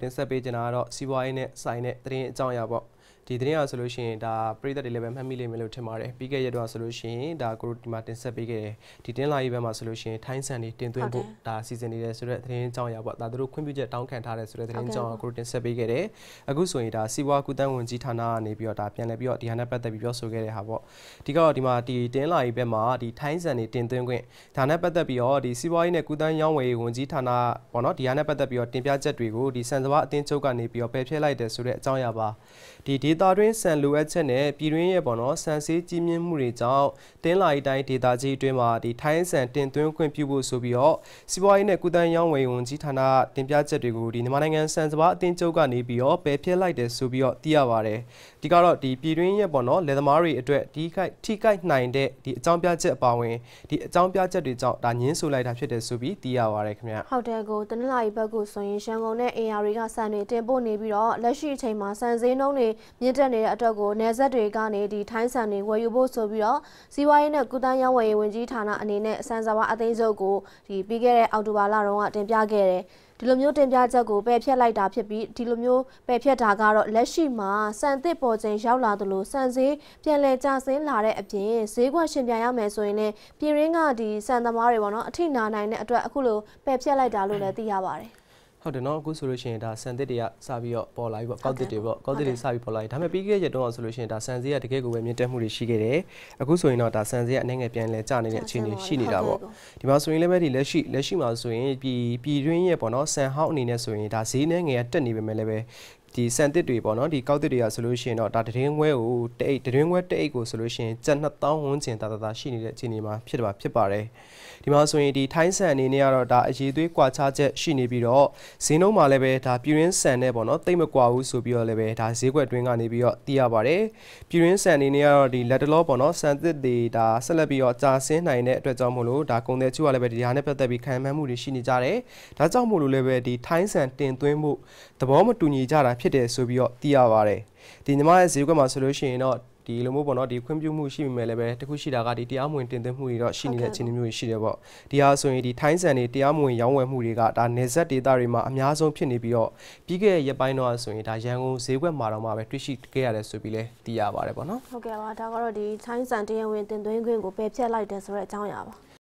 တင်ဆက်ပေးချင်တာကတော့စီးပွားရေးနဲ့ဆိုင်တဲ့သတင်းအကြောင်းအရာပေါ့။ဒီသတင်းရဆိုလို့ရှိရင်ဒါပရိသတ်တွေလည်းပဲမှတ်မိလိမ့်မယ်လို့ထင်ပါတယ်ပြီးခဲ့ရက်တော့ဆိုလို့ရှိရင်ဒါကိုဒီမှာတင်ဆက်ပေးခဲ့တယ်ဒီတင်းလာရေးဘက်မှာဆိုလို့ရှိရင်ထိုင်းဆန်တွေတင်သွင်းဖို့ဒါစီစဉ်နေတယ်ဆိုတော့သတင်းကြောင်းရပေါ့ဒါတို့ခွင့်ပြုချက်တောင်းခံထားတယ်ဆိုတော့သတင်းကြောင်းကိုတင်ဆက်ပေးခဲ့တယ်အခုဆိုရင်ဒါစီးပွားကူတန်းဝန်ကြီးဌာနကနေပြီးတော့ဒါပြန်လည်ပြီးတော့ဒီဟာနဲ့ပတ်သက်ပြီးပြောဆိုခဲ့တဲ့ဟာပေါ့ဒီကတော့ဒီမှာဒီတင်းလာရေးဘက်မှာဒီထိုင်းဆန်တွေတင်သွင်းခွင့်ဒါနဲ့ပတ်သက်ပြီးတော့ဒီစီးပွားရေးနဲ့ကူတန်းရောင်းဝယ်ရေးဝန်ကြီးဌာနပေါ့နော်ဒီဟာနဲ့ပတ်သက်ပြီးတော့တင်ပြချက်တွေကိုဒီစံစဘာအသင်းချုပ်ကနေပြီးတော့ပယ်ဖျက်လိုက်တယ်ဆိုတဲ့အကြောင်းအရာပါဒီဒေတာတွင်းဆန်လိုအပ်ချက်နဲ့ပြည်တွင်းရဲ့ပေါ့နော်ဆန်ဆေးကြီးမြင့်မှုတွေကြောင့်တင်းလာရီတိုင်းဒေတာကြီးအတွင်းမှာဒီထိုင်းဆန်တင်သွင်းခွင့်ပြုဖို့ဆိုပြီးတော့စီးပွားရေးနဲ့ကုသန်းရောင်းဝယ်ဝန်ကြီးဌာနတင်ပြချက်တွေကိုဒီမြန်မာနိုင်ငံဆန်စပါအတင်းကျုပ်ကနေပြီးတော့ပယ်ဖျက်လိုက်တယ်ဆိုပြီးတော့သိရပါတယ်ဒီကတော့ဒီပြည်တွင်းရဲ့ပေါ့နော်လယ်သမားတွေအတွက်ဒီခိုက်ထိခိုက်နိုင်တဲ့ဒီအကြောင်းပြချက်အပါအဝင်ဒီအကြောင်းပြချက်တွေကြောင့်ဒါညှင်းဆိုလိုက်တာဖြစ်တယ်ဆိုပြီးသိရပါတယ်ခင်ဗျဟုတ်တယ်ကိုတနင်္လာရီဘက်ကိုဆိုရင်ရန်ကုန်နဲ့ AR တွေကဆန်တွေတင်ပို့နေပြီးတော့လက်ရှိအချိန်မှာဆန်ဈေးနှုန်းတွေမြင့်တက်နေတဲ့အတွက်ကိုနယ်ဆက်တွေကနေဒီထိုင်းဆန်တွေဝယ်ယူဖို့ဆိုပြီးတော့စီးပွားရေးနဲ့ကုသန်းရောင်းဝယ်ရေးဝန်ကြီးဌာနအနေနဲ့ဆန်စပါအသိန်းစုပ်ကိုဒီပြီးခဲ့တဲ့အောက်တိုဘာလတုန်းကတင်ပြခဲ့တယ်ဒီလိုမျိုးတင်ပြချက်ကိုပယ်ဖြတ်လိုက်တာဖြစ်ပြီးဒီလိုမျိုးပယ်ဖြတ်တာကတော့လက်ရှိမှာစံသစ်ပေါ်ချိန်ရောက်လာသလိုစံဈေးပြန်လည်ကျဆင်းလာတဲ့အပြင်ဈေးကွက်ရှင်ပြန်ရမယ်ဆိုရင်လည်းပြည်ရင်းကဒီစံသမားတွေပေါ့နော်အထိနာနိုင်တဲ့အတွက်အခုလိုပယ်ဖြတ်လိုက်တာလို့လည်းသိရပါတယ်ဟုတ်တယ်နော်အခုဆိုလို့ရှိရင်ဒါဆန်သစ်တွေကစပြီးတော့ပေါ်လာပြီပေါ့ကောက်သစ်တွေပေါ့ကောက်သစ်တွေစပြီးပေါ်လာပြီဒါပေမဲ့ပြီးခဲ့တဲ့ရက်တုန်းကဆိုလို့ရှိရင်ဒါဆန်ဈေးကတကယ်ကိုပဲမြင့်တက်မှုတွေရှိခဲ့တယ်အခုဆိုရင်တော့ဒါဆန်ဈေးကအနေငယ်ပြန်လဲကျနေတဲ့အခြေအနေရှိနေတာပေါ့ဒီမှာဆိုရင်လည်းပဲဒီလက်ရှိလက်ရှိမှာဆိုရင်ပြည်ပြည်တွင်းရဲ့ပေါ့နော်ဆန်ဟောက်အနေနဲ့ဆိုရင်ဒါဈေးနှဲငယ်ကတက်နေပေမဲ့လည်းပဲဒီစံတစ်တွေပေါ့နော်ဒီကောက်တစ်တွေကဆိုလို့ရှိရင်တော့ဒါတရင်ခွဲကိုတအိတ်တရင်ခွဲတအိတ်ကိုဆိုလို့ရှိရင်ကျပ်2000ဝန်းကျင်တာတာတာရှိနေတဲ့အခြေအနေမှာဖြစ်ပါဖြစ်ပါတယ်ဒီမှာဆိုရင်ဒီထိုင်းစံအနေနဲ့ကတော့ဒါအရေးသွေးကွာခြားချက်ရှိနေပြီးတော့ဈေးနှုန်းမှာလည်းပဲဒါပြည်ရင်းစံနဲ့ပေါ့နော်တိတ်မကွာဘူးဆိုပြီးတော့လည်းပဲဒါဈေးကွက်တွင်းကနေပြီးတော့သိရပါတယ်ပြည်ရင်းစံအနေနဲ့ကတော့ဒီလက်တလောပေါ့နော်စံတစ်တွေဒါဆက်လက်ပြီးတော့ကြာဆင်းနိုင်တဲ့အတွက်ကြောင့်မို့လို့ဒါကုန်တဲ့ချို့ကလည်းပဲဒီဟာနဲ့ပတ်သက်ပြီးခံမှန်းမှုတွေရှိနေကြတယ်ဒါကြောင့်မို့လို့လည်းပဲဒီထိုင်းစံတင်သွင်းမှုသဘောမတူညီကြတာဖြစ်တယ်ဆိုပြီးတော့သိရပါတယ်ဒီညီမရဲ့ဈေးကွက်မှာဆိုလို့ရှိရင်တော့ဒီလိုမျိုးပေါ့နော်ဒီခွင့်ပြုမှုရှိမိမယ်လည်းပဲတခုရှိတာကဒီတရားမဝင်တင်သွင်းမှုတွေတော့ရှိနေတဲ့အခြေအနေမျိုးရှိတယ်ပေါ့ဒီဟာဆိုရင်ဒီထိုင်းစံတွေတရားမဝင်ရောင်းဝယ်မှုတွေကဒါနေဆက်ဒေတာတွေမှာအများဆုံးဖြစ်နေပြီးတော့ပြီးခဲ့တဲ့ရက်ပိုင်းတော့ဆိုရင်ဒါရန်ကုန်ဈေးကွက်မှာတော့မှပဲတွေ့ရှိခဲ့ရတယ်ဆိုပြီးလဲသိရပါတယ်ပေါ့နော်ဟုတ်ကဲ့ပါဒါကတော့ဒီထိုင်းစံတရားဝင်တင်သွင်းခွင့်ကိုပယ်ဖျက်လိုက်တယ်ဆိုတဲ့အကြောင်းအရာပါ